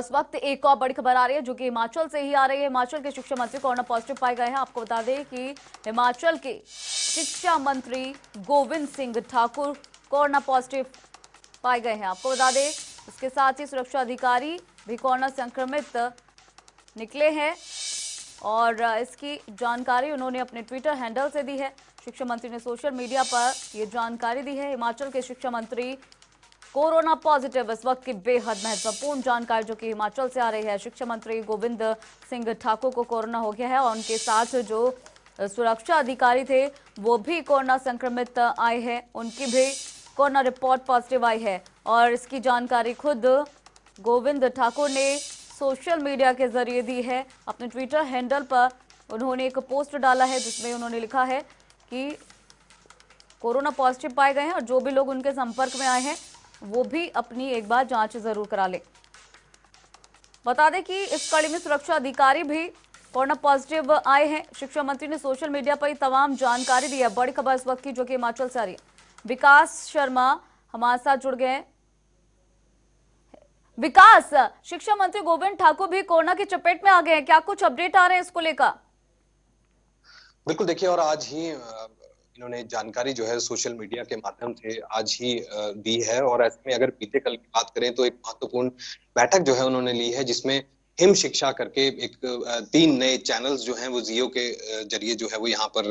उस वक्त एक और बड़ी खबर आ रही है जो कि हिमाचल से ही आ रही है हिमाचल के शिक्षा मंत्री कोरोना पॉजिटिव पाए गए हैं आपको बता दें कि हिमाचल के शिक्षा मंत्री गोविंद सिंह ठाकुर कोरोना पॉजिटिव पाए गए हैं आपको बता दें इसके साथ ही सुरक्षा अधिकारी भी कोरोना संक्रमित निकले हैं और इसकी जानकारी उन्होंने अपने ट्विटर हैंडल से दी है शिक्षा मंत्री ने सोशल मीडिया पर ये जानकारी दी है हिमाचल के शिक्षा मंत्री कोरोना पॉजिटिव इस वक्त की बेहद महत्वपूर्ण जानकारी जो कि हिमाचल से आ रही है शिक्षा मंत्री गोविंद सिंह ठाकुर को कोरोना हो गया है और उनके साथ जो सुरक्षा अधिकारी थे वो भी कोरोना संक्रमित आए हैं उनकी भी कोरोना रिपोर्ट पॉजिटिव आई है और इसकी जानकारी खुद गोविंद ठाकुर ने सोशल मीडिया के जरिए दी है अपने ट्विटर हैंडल पर उन्होंने एक पोस्ट डाला है जिसमें उन्होंने लिखा है कि कोरोना पॉजिटिव पाए गए हैं और जो भी लोग उनके संपर्क में आए हैं वो भी अपनी एक बार जांच जरूर करा लें बता दें कि इस कड़ी में सुरक्षा अधिकारी भी कोरोना पॉजिटिव आए हैं शिक्षा मंत्री ने सोशल मीडिया पर तमाम जानकारी दी है बड़ी खबर इस वक्त की जो कि हिमाचल से आ रही है विकास शर्मा हमारे साथ जुड़ गए विकास शिक्षा मंत्री गोविंद ठाकुर भी कोरोना की चपेट में आ गए हैं क्या कुछ अपडेट आ रहे हैं इसको लेकर बिल्कुल देखिए और आज ही इन्होंने जानकारी जो है सोशल मीडिया के माध्यम से आज ही दी है और ऐसे में अगर बीते कल की बात करें तो एक महत्वपूर्ण बैठक जो है उन्होंने ली है जिसमें हिम शिक्षा करके एक तीन नए चैनल्स जो हैं वो जियो के जरिए जो है वो यहाँ पर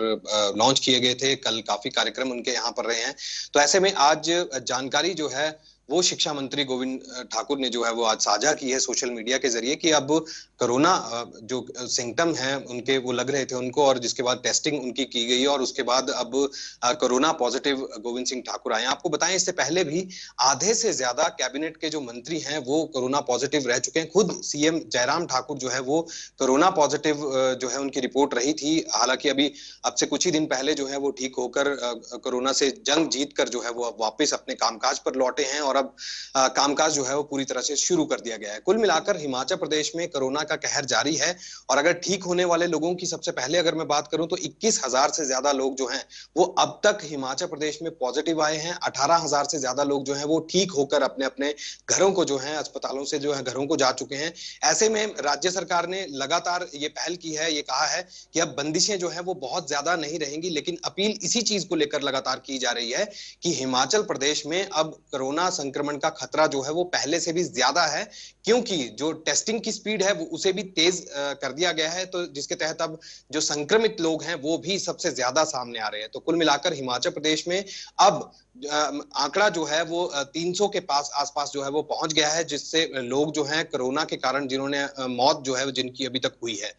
लॉन्च किए गए थे कल काफी कार्यक्रम उनके यहाँ पर रहे हैं तो ऐसे में आज जानकारी जो है वो शिक्षा मंत्री गोविंद ठाकुर ने जो है वो आज साझा की है सोशल मीडिया के जरिए कि अब कोरोना जो सिम्टम है उनके वो लग रहे थे उनको और जिसके बाद टेस्टिंग उनकी की गई और उसके बाद अब कोरोना पॉजिटिव गोविंद सिंह ठाकुर आए आपको बताएं इससे पहले भी आधे से ज्यादा कैबिनेट के जो मंत्री हैं वो कोरोना पॉजिटिव रह चुके हैं खुद सीएम जयराम ठाकुर जो है वो कोरोना पॉजिटिव जो है उनकी रिपोर्ट रही थी हालांकि अभी अब से कुछ ही दिन पहले जो है वो ठीक होकर कोरोना से जंग जीत कर जो है वो अब वापिस अपने कामकाज पर लौटे हैं और और अब कामकाज जो है वो पूरी तरह से शुरू कर दिया गया है कुल मिलाकर हिमाचल प्रदेश में कोरोना का कहर जारी है और अगर ठीक होने वाले लोगों की सबसे पहले अगर मैं बात करूं तो इक्कीस से ज्यादा लोग जो है वो अब तक हिमाचल प्रदेश में पॉजिटिव आए हैं अठारह से ज्यादा लोग जो है वो ठीक होकर अपने अपने घरों को जो है अस्पतालों से जो है घरों को जा चुके हैं ऐसे में राज्य सरकार ने लगातार ये पहल की है ये कहा है कि अब बंदिशें जो है वो बहुत ज्यादा नहीं रहेंगी लेकिन अपील इसी चीज को लेकर लगातार की जा रही है कि हिमाचल प्रदेश में अब कोरोना संक्रमण का खतरा जो है वो पहले से भी ज्यादा है क्योंकि जो टेस्टिंग की स्पीड है वो उसे भी तेज कर दिया गया है तो जिसके तहत अब जो संक्रमित लोग हैं वो भी सबसे ज्यादा सामने आ रहे हैं तो कुल मिलाकर हिमाचल प्रदेश में अब आंकड़ा जो है वो 300 के पास आसपास जो है वो पहुंच गया है जिससे लोग जो हैं कोरोना के कारण जिन्होंने मौत जो है जिनकी अभी तक हुई है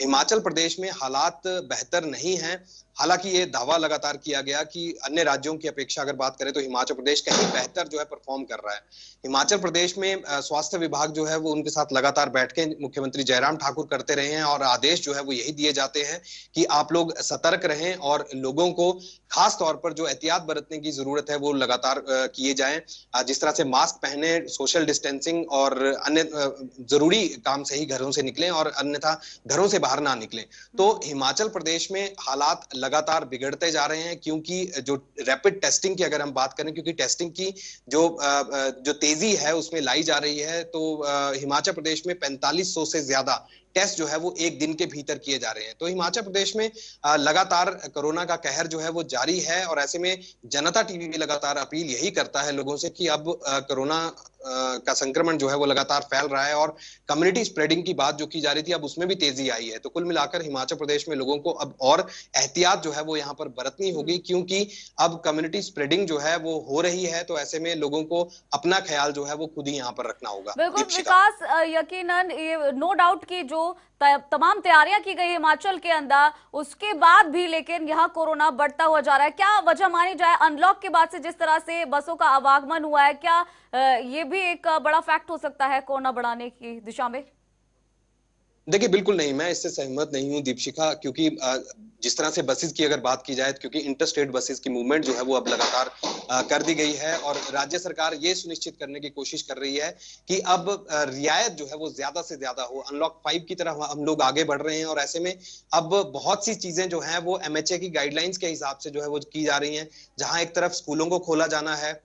हिमाचल प्रदेश में हालात बेहतर नहीं है हालांकि ये दावा लगातार किया गया कि अन्य राज्यों की अपेक्षा अगर बात करें तो हिमाचल प्रदेश कहीं बेहतर जो है परफॉर्म कर रहा है हिमाचल प्रदेश में स्वास्थ्य विभाग जो है वो उनके साथ लगातार के मुख्यमंत्री जयराम ठाकुर करते रहे हैं और आदेश जो है वो यही दिए जाते हैं कि आप लोग सतर्क रहें और लोगों को खास तौर पर जो एहतियात बरतने की जरूरत है वो लगातार किए जाए जिस तरह से मास्क पहने सोशल डिस्टेंसिंग और अन्य जरूरी काम से ही घरों से निकले और अन्यथा घरों से बाहर बाहर ना निकले हम्म। तो हिमाचल प्रदेश में हालात लगातार बिगड़ते जा रहे हैं क्योंकि जो रैपिड टेस्टिंग की अगर हम बात करें क्योंकि टेस्टिंग की जो जो तेजी है उसमें लाई जा रही है तो हिमाचल प्रदेश में पैंतालीस से ज्यादा टेस्ट जो है वो एक दिन के भीतर किए जा रहे हैं तो हिमाचल प्रदेश में लगातार कोरोना का कहर जो है वो जारी है और ऐसे में जनता टीवी भी लगातार अपील यही करता है लोगों से कि अब कोरोना का संक्रमण जो है वो लगातार फैल रहा है और कम्युनिटी स्प्रेडिंग की बात जो की जा रही थी अब उसमें भी तेजी आई है तो कुल मिलाकर हिमाचल प्रदेश में लोगों को अब और एहतियात जो है वो यहाँ पर बरतनी होगी हम्म। क्योंकि अब कम्युनिटी स्प्रेडिंग जो है वो हो रही है तो ऐसे में लोगों को अपना ख्याल जो है वो खुद ही यहाँ पर रखना होगा बिल्कुल विकास यकीन नो डाउट की जो तमाम तैयारियां की गई हिमाचल के अंदर उसके बाद भी लेकिन यहाँ कोरोना बढ़ता हुआ जा रहा है क्या वजह मानी जाए अनलॉक के बाद से जिस तरह से बसों का आवागमन हुआ है क्या ये भी एक बड़ा फैक्ट हो सकता है कोरोना बढ़ाने की दिशा में देखिए बिल्कुल नहीं मैं इससे सहमत नहीं हूँ दीपशिखा क्योंकि जिस तरह से बसेस की अगर बात की जाए क्योंकि इंटर स्टेट बसेस की मूवमेंट जो है वो अब लगातार कर दी गई है और राज्य सरकार ये सुनिश्चित करने की कोशिश कर रही है कि अब रियायत जो है वो ज्यादा से ज्यादा हो अनलॉक फाइव की तरह हम लोग आगे बढ़ रहे हैं और ऐसे में अब बहुत सी चीजें जो है वो एमएचए की गाइडलाइंस के हिसाब से जो है वो की जा रही है जहां एक तरफ स्कूलों को खोला जाना है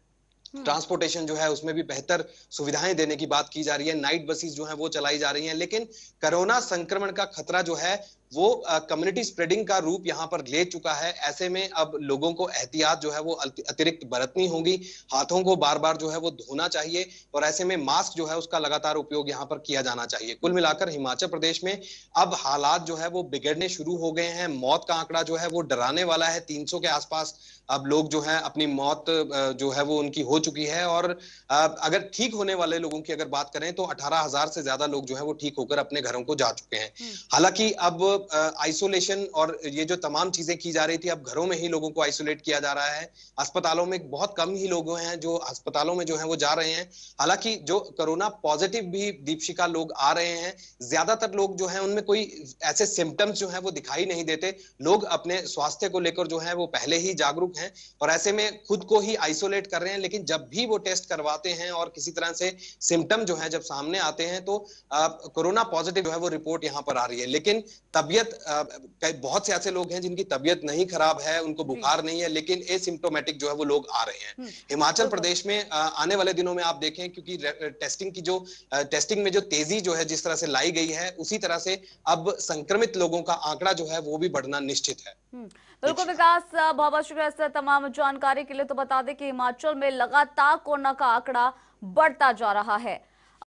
हम्म। ट्रांसपोर्टेशन जो है उसमें भी बेहतर सुविधाएं देने की बात की जा रही है नाइट बसेस जो है वो चलाई जा रही हैं लेकिन कोरोना संक्रमण का खतरा जो है वो कम्युनिटी स्प्रेडिंग का रूप यहाँ पर ले चुका है ऐसे में अब लोगों को एहतियात जो है वो अतिरिक्त बरतनी होगी हाथों को बार बार जो है वो धोना चाहिए और ऐसे में मास्क जो है उसका लगातार उपयोग यहाँ पर किया जाना चाहिए कुल मिलाकर हिमाचल प्रदेश में अब हालात जो है वो बिगड़ने शुरू हो गए हैं मौत का आंकड़ा जो है वो डराने वाला है तीन के आसपास अब लोग जो है अपनी मौत जो है वो उनकी हो चुकी है और अगर ठीक होने वाले लोगों की अगर बात करें तो अठारह से ज्यादा लोग जो है वो ठीक होकर अपने घरों को जा चुके हैं हम्म। हालांकि अब आइसोलेशन और ये जो तमाम चीजें की जा रही थी अब घरों में ही लोगों को आइसोलेट किया जा रहा है अस्पतालों में बहुत कम ही लोग हैं जो अस्पतालों में जो है वो जा रहे हैं हालांकि जो कोरोना पॉजिटिव भी दीपशिका लोग आ रहे हैं ज्यादातर लोग जो है उनमें कोई ऐसे सिम्टम्स जो है वो दिखाई नहीं देते लोग अपने स्वास्थ्य को लेकर जो है वो पहले ही जागरूक हैं और ऐसे में खुद को ही आइसोलेट कर रहे हैं लेकिन जब भी वो टेस्ट करवाते हैं और किसी तरह से सिम्टम जो है जब सामने आते हैं तो कोरोना पॉजिटिव जो है वो रिपोर्ट यहाँ पर आ रही है लेकिन तब तबियत बहुत से ऐसे लोग हैं जिनकी तबियत नहीं खराब है उनको बुखार नहीं है लेकिन एसिम्टोमेटिक जो है वो लोग आ रहे हैं हम्म। हिमाचल तो प्रदेश में आने वाले दिनों में आप देखें क्योंकि टेस्टिंग की जो टेस्टिंग में जो तेजी जो है जिस तरह से लाई गई है उसी तरह से अब संक्रमित लोगों का आंकड़ा जो है वो भी बढ़ना निश्चित है हम्म। बिल्कुल विकास बहुत बहुत शुक्रिया सर तमाम जानकारी के लिए तो बता दें कि हिमाचल में लगातार कोरोना का आंकड़ा बढ़ता जा रहा है